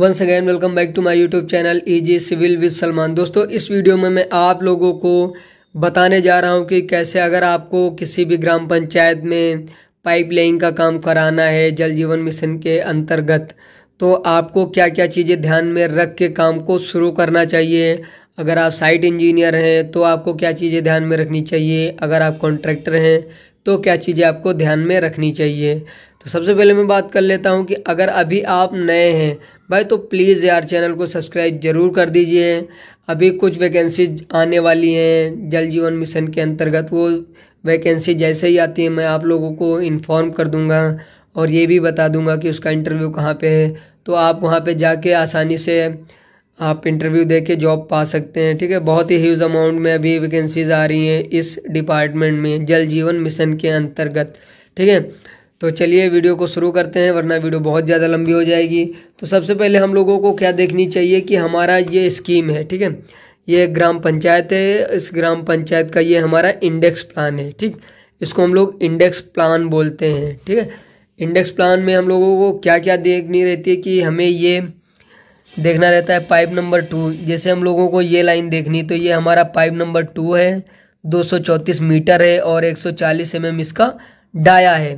once again welcome back to my YouTube channel easy civil with Salman दोस्तों इस video में मैं आप लोगों को बताने जा रहा हूं कि कैसे अगर आपको किसी भी ग्राम पंचायत में पाइपलाइन का काम कराना है जल जीवन मिशन के अंतर्गत तो आपको क्या क्या चीज़ें ध्यान में रख के काम को शुरू करना चाहिए अगर आप साइट इंजीनियर हैं तो आपको क्या चीज़ें ध्यान में रखनी चाहिए अगर आप कॉन्ट्रैक्टर हैं तो क्या चीज़ें आपको ध्यान में रखनी चाहिए तो सबसे पहले मैं बात कर लेता हूँ कि अगर अभी आप नए हैं भाई तो प्लीज़ यार चैनल को सब्सक्राइब ज़रूर कर दीजिए अभी कुछ वैकेंसीज आने वाली हैं जल जीवन मिशन के अंतर्गत वो वैकेंसी जैसे ही आती है मैं आप लोगों को इन्फॉर्म कर दूँगा और ये भी बता दूँगा कि उसका इंटरव्यू कहाँ पे है तो आप वहाँ पे जाके आसानी से आप इंटरव्यू दे के जॉब पा सकते हैं ठीक है बहुत ही ह्यूज अमाउंट में अभी वैकेंसीज आ रही हैं इस डिपार्टमेंट में जल जीवन मिशन के अंतर्गत ठीक है तो चलिए वीडियो को शुरू करते हैं वरना वीडियो बहुत ज़्यादा लंबी हो जाएगी तो सबसे पहले हम लोगों को क्या देखनी चाहिए कि हमारा ये स्कीम है ठीक है ये ग्राम पंचायत है इस ग्राम पंचायत का ये हमारा इंडेक्स प्लान है ठीक इसको हम लोग इंडेक्स प्लान बोलते हैं ठीक है इंडेक्स प्लान में हम लोगों को क्या क्या देखनी रहती है कि हमें ये देखना रहता है पाइप नंबर टू जैसे हम लोगों को ये लाइन देखनी तो ये हमारा पाइप नंबर टू है दो मीटर है और एक सौ इसका डाया है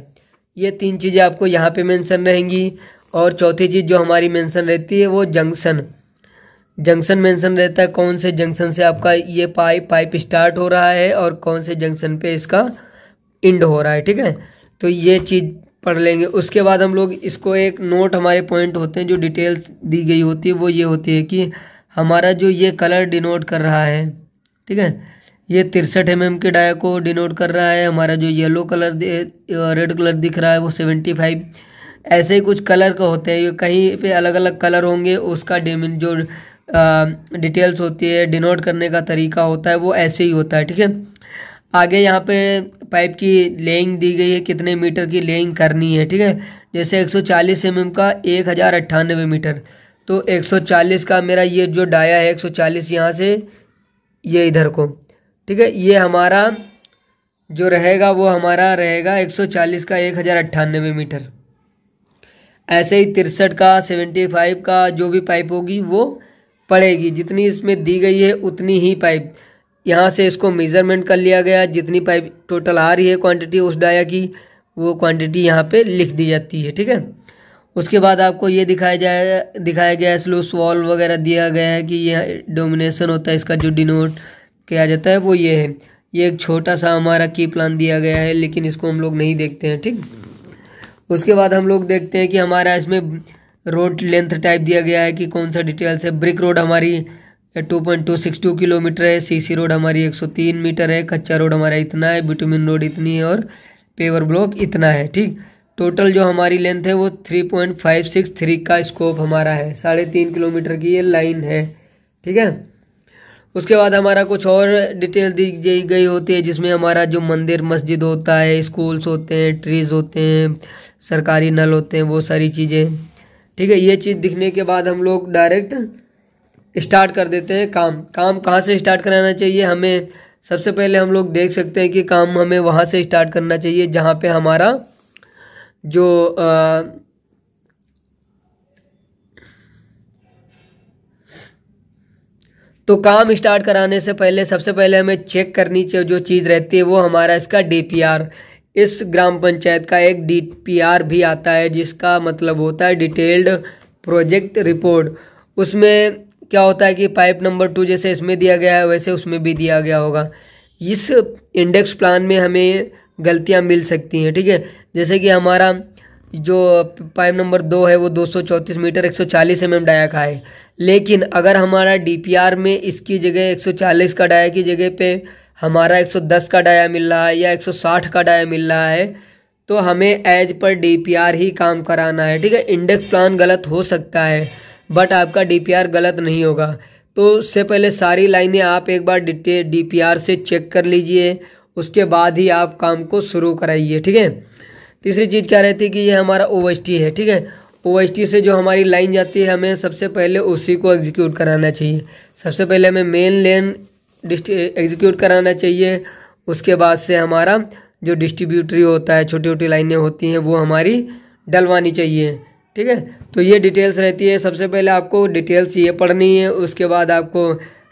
ये तीन चीज़ें आपको यहाँ पे मेंशन रहेंगी और चौथी चीज़ जो हमारी मेंशन रहती है वो जंक्शन जंक्शन मेंशन रहता है कौन से जंक्शन से आपका ये पाइप पाइप स्टार्ट हो रहा है और कौन से जंक्शन पे इसका इंड हो रहा है ठीक है तो ये चीज़ पढ़ लेंगे उसके बाद हम लोग इसको एक नोट हमारे पॉइंट होते हैं जो डिटेल्स दी गई होती है वो ये होती है कि हमारा जो ये कलर डिनोट कर रहा है ठीक है ये तिरसठ एम mm के डाया को डिनोट कर रहा है हमारा जो येलो कलर रेड कलर दिख रहा है वो सेवेंटी फाइव ऐसे ही कुछ कलर का होते हैं ये कहीं पे अलग अलग कलर होंगे उसका डेमिन जो डिटेल्स होती है डिनोट करने का तरीका होता है वो ऐसे ही होता है ठीक है आगे यहाँ पे पाइप की लेइंग दी गई है कितने मीटर की लेइंग करनी है ठीक है जैसे 140 सौ mm का एक हज़ार मीटर तो 140 का मेरा ये जो डाया है 140 सौ यहाँ से ये इधर को ठीक है ये हमारा जो रहेगा वो हमारा रहेगा 140 का एक हज़ार अट्ठानबे मीटर ऐसे ही तिरसठ का 75 का जो भी पाइप होगी वो पड़ेगी जितनी इसमें दी गई है उतनी ही पाइप यहाँ से इसको मेज़रमेंट कर लिया गया जितनी पाइप टोटल आ रही है क्वांटिटी उस डाया की वो क्वांटिटी यहाँ पे लिख दी जाती है ठीक है उसके बाद आपको ये दिखाया जाए दिखाया गया है स्लो सॉल्व वगैरह दिया गया है कि यह डोमिनेशन होता है इसका जो डिनोट किया जाता है वो ये है ये एक छोटा सा हमारा की प्लान दिया गया है लेकिन इसको हम लोग नहीं देखते हैं ठीक उसके बाद हम लोग देखते हैं कि हमारा इसमें रोड लेंथ टाइप दिया गया है कि कौन सा डिटेल्स है ब्रिक रोड हमारी 2.262 किलोमीटर है सीसी रोड हमारी 103 मीटर है कच्चा रोड हमारा इतना है बिटुमिन रोड इतनी है और पेवर ब्लॉक इतना है ठीक टोटल जो हमारी लेंथ है वो 3.563 का स्कोप हमारा है साढ़े तीन किलोमीटर की ये लाइन है ठीक है उसके बाद हमारा कुछ और डिटेल दी गई होती है जिसमें हमारा जो मंदिर मस्जिद होता है स्कूल्स होते हैं ट्रीज होते हैं सरकारी नल होते हैं वो सारी चीज़ें ठीक है ये चीज़ दिखने के बाद हम लोग डायरेक्ट स्टार्ट कर देते हैं काम काम कहाँ से स्टार्ट कराना चाहिए हमें सबसे पहले हम लोग देख सकते हैं कि काम हमें वहाँ से स्टार्ट करना चाहिए जहाँ पे हमारा जो आ, तो काम स्टार्ट कराने से पहले सबसे पहले हमें चेक करनी चाहिए जो चीज़ रहती है वो हमारा इसका डीपीआर इस ग्राम पंचायत का एक डीपीआर भी आता है जिसका मतलब होता है डिटेल्ड प्रोजेक्ट रिपोर्ट उसमें क्या होता है कि पाइप नंबर टू जैसे इसमें दिया गया है वैसे उसमें भी दिया गया होगा इस इंडेक्स प्लान में हमें गलतियां मिल सकती हैं ठीक है जैसे कि हमारा जो पाइप नंबर दो है वो दो मीटर 140 सौ mm डाया का है लेकिन अगर हमारा डी में इसकी जगह 140 का डाया की जगह पे हमारा 110 का डाया मिल रहा है या 160 का डाया मिल रहा है तो हमें एज पर डी ही काम कराना है ठीक है इंडेक्स प्लान गलत हो सकता है बट आपका डी गलत नहीं होगा तो उससे पहले सारी लाइनें आप एक बार डी से चेक कर लीजिए उसके बाद ही आप काम को शुरू कराइए ठीक है तीसरी चीज़ क्या रहती है कि ये हमारा ओ है ठीक है ओ से जो हमारी लाइन जाती है हमें सबसे पहले उसी को एग्जीक्यूट कराना चाहिए सबसे पहले हमें मेन लेन एग्जीक्यूट कराना चाहिए उसके बाद से हमारा जो डिस्ट्रीब्यूटरी होता है छोटी छोटी लाइनें होती हैं वो हमारी डलवानी चाहिए ठीक है तो ये डिटेल्स रहती है सबसे पहले आपको डिटेल्स ये पढ़नी है उसके बाद आपको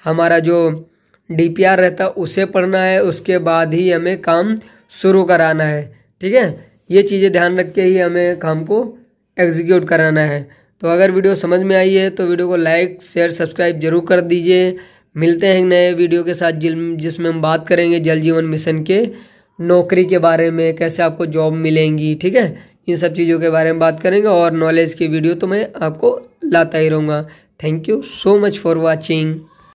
हमारा जो डीपीआर रहता है उसे पढ़ना है उसके बाद ही हमें काम शुरू कराना है ठीक है ये चीज़ें ध्यान रख के ही हमें काम को एग्जीक्यूट कराना है तो अगर वीडियो समझ में आई है तो वीडियो को लाइक शेयर सब्सक्राइब जरूर कर दीजिए मिलते हैं नए वीडियो के साथ जिसमें हम बात करेंगे जल जीवन मिशन के नौकरी के बारे में कैसे आपको जॉब मिलेंगी ठीक है इन सब चीज़ों के बारे में बात करेंगे और नॉलेज की वीडियो तो मैं आपको लाता ही रहूँगा thank you so much for watching